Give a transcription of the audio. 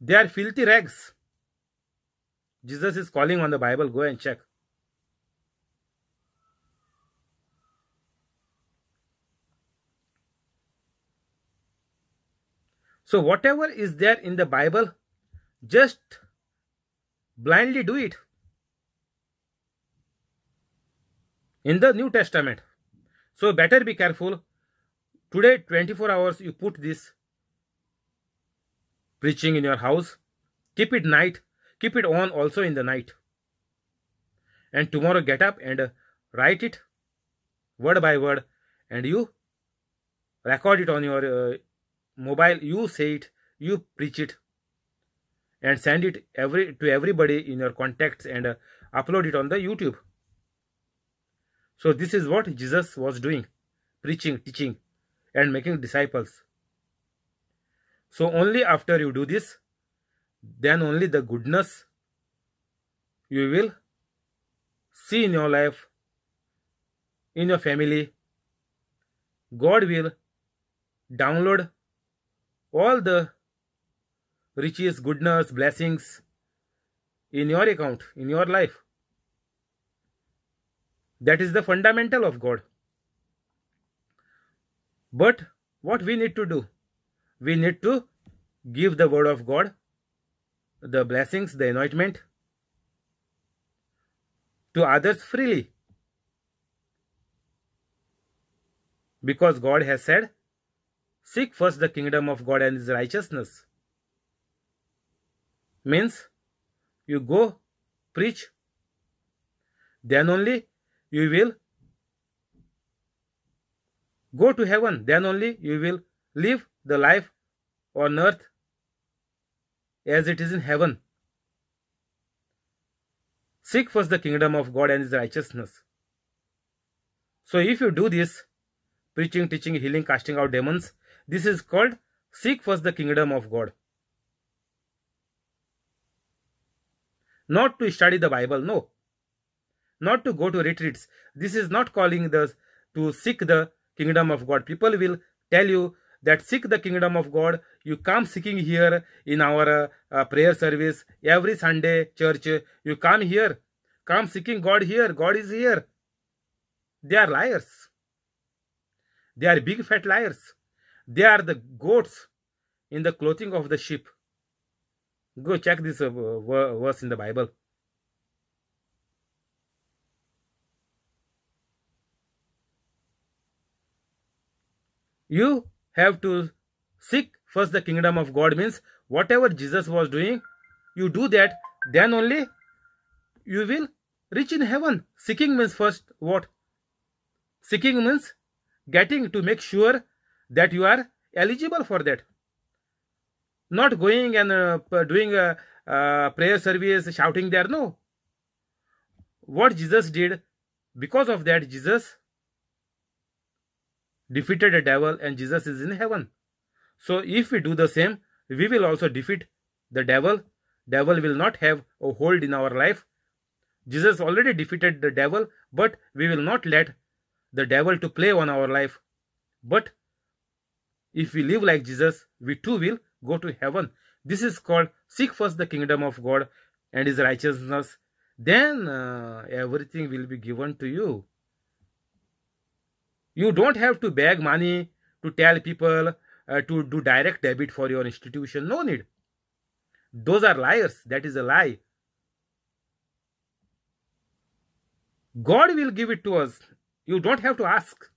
They are filthy rags. Jesus is calling on the Bible. Go and check. So whatever is there in the Bible, just blindly do it. In the New Testament. So better be careful. Today 24 hours you put this preaching in your house. Keep it night. Keep it on also in the night. And tomorrow get up and write it word by word and you record it on your uh, mobile. You say it. You preach it and send it every to everybody in your contacts and uh, upload it on the YouTube. So this is what Jesus was doing, preaching, teaching and making disciples. So only after you do this, then only the goodness you will see in your life, in your family. God will download all the riches, goodness, blessings in your account, in your life. That is the fundamental of God. But what we need to do? we need to give the word of God the blessings, the anointment to others freely. Because God has said, Seek first the kingdom of God and his righteousness. Means you go preach, then only you will go to heaven, then only you will live the life on earth as it is in heaven. Seek first the kingdom of God and his righteousness. So, if you do this, preaching, teaching, healing, casting out demons, this is called seek first the kingdom of God. Not to study the Bible, no. Not to go to retreats. This is not calling the to seek the kingdom of God. People will tell you that seek the kingdom of God. You come seeking here in our uh, prayer service every Sunday, church. You come here, come seeking God here. God is here. They are liars. They are big fat liars. They are the goats in the clothing of the sheep. Go check this uh, verse in the Bible. You have to seek first the kingdom of God means whatever Jesus was doing, you do that, then only you will reach in heaven. Seeking means first what? Seeking means getting to make sure that you are eligible for that. Not going and uh, doing a, a prayer service, shouting there, no. What Jesus did, because of that, Jesus defeated the devil and Jesus is in heaven. So if we do the same, we will also defeat the devil. Devil will not have a hold in our life. Jesus already defeated the devil, but we will not let the devil to play on our life. But if we live like Jesus, we too will go to heaven. This is called seek first the kingdom of God and his righteousness. Then uh, everything will be given to you. You don't have to beg money to tell people uh, to do direct debit for your institution. No need. Those are liars. That is a lie. God will give it to us. You don't have to ask.